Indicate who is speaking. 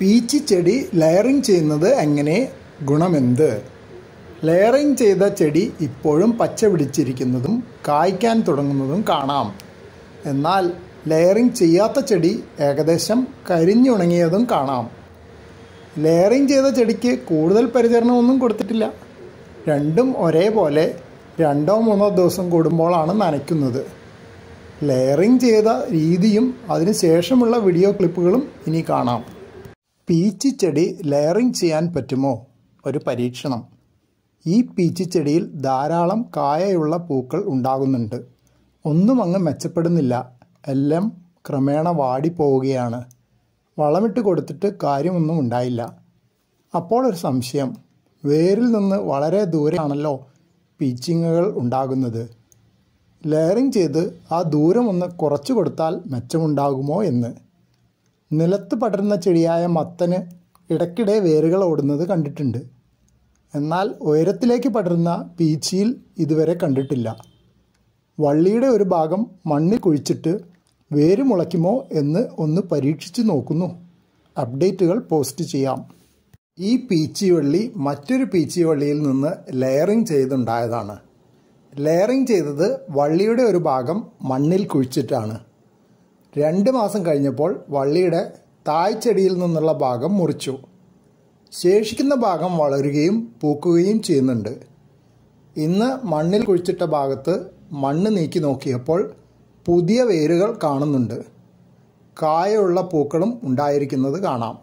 Speaker 1: പീച്ചി ചെടി ലെയറിങ് ചെയ്യുന്നത് എങ്ങനെ ഗുണമെന്ത് ലെയറിങ് ചെയ്ത ചെടി ഇപ്പോഴും പച്ച പിടിച്ചിരിക്കുന്നതും കായ്ക്കാൻ തുടങ്ങുന്നതും കാണാം എന്നാൽ ലെയറിങ് ചെയ്യാത്ത ചെടി ഏകദേശം കരിഞ്ഞുണങ്ങിയതും കാണാം ലെയറിങ് ചെയ്ത ചെടിക്ക് കൂടുതൽ പരിചരണമൊന്നും കൊടുത്തിട്ടില്ല രണ്ടും ഒരേപോലെ രണ്ടോ മൂന്നോ ദിവസം കൂടുമ്പോഴാണ് നനയ്ക്കുന്നത് ലെയറിങ് ചെയ്ത രീതിയും അതിനുശേഷമുള്ള വീഡിയോ ക്ലിപ്പുകളും ഇനി കാണാം ചെടി ലെയറിംഗ് ചെയ്യാൻ പറ്റുമോ ഒരു പരീക്ഷണം ഈ ചെടിയിൽ ധാരാളം കായയുള്ള പൂക്കൾ ഉണ്ടാകുന്നുണ്ട് ഒന്നും അങ്ങ് മെച്ചപ്പെടുന്നില്ല എല്ലാം ക്രമേണ വാടിപ്പോവുകയാണ് വളമിട്ട് കൊടുത്തിട്ട് കാര്യമൊന്നും ഉണ്ടായില്ല അപ്പോൾ ഒരു സംശയം വേരിൽ നിന്ന് വളരെ ദൂരെയാണല്ലോ പീച്ചിങ്ങുകൾ ഉണ്ടാകുന്നത് ലെയറിംഗ് ചെയ്ത് ആ ദൂരം ഒന്ന് കുറച്ചു കൊടുത്താൽ മെച്ചമുണ്ടാകുമോ എന്ന് നിലത്ത് പടരുന്ന ചെടിയായ മത്തന് ഇടയ്ക്കിടെ വേരുകൾ ഓടുന്നത് കണ്ടിട്ടുണ്ട് എന്നാൽ ഉയരത്തിലേക്ക് പടരുന്ന പീച്ചിയിൽ ഇതുവരെ കണ്ടിട്ടില്ല വള്ളിയുടെ ഒരു ഭാഗം മണ്ണിൽ കുഴിച്ചിട്ട് വേര് മുളയ്ക്കുമോ എന്ന് ഒന്ന് പരീക്ഷിച്ചു നോക്കുന്നു അപ്ഡേറ്റുകൾ പോസ്റ്റ് ചെയ്യാം ഈ പീച്ചി വള്ളി മറ്റൊരു പീച്ചി വള്ളിയിൽ നിന്ന് ലെയറിംഗ് ചെയ്തുണ്ടായതാണ് ലെയറിംഗ് ചെയ്തത് വള്ളിയുടെ ഒരു ഭാഗം മണ്ണിൽ കുഴിച്ചിട്ടാണ് രണ്ട് മാസം കഴിഞ്ഞപ്പോൾ വള്ളിയുടെ തായ്ച്ചെടിയിൽ നിന്നുള്ള ഭാഗം മുറിച്ചു ശേഷിക്കുന്ന ഭാഗം വളരുകയും പൂക്കുകയും ചെയ്യുന്നുണ്ട് ഇന്ന് മണ്ണിൽ കുഴിച്ചിട്ട ഭാഗത്ത് മണ്ണ് നീക്കി നോക്കിയപ്പോൾ പുതിയ വേരുകൾ കാണുന്നുണ്ട് കായുള്ള പൂക്കളും ഉണ്ടായിരിക്കുന്നത് കാണാം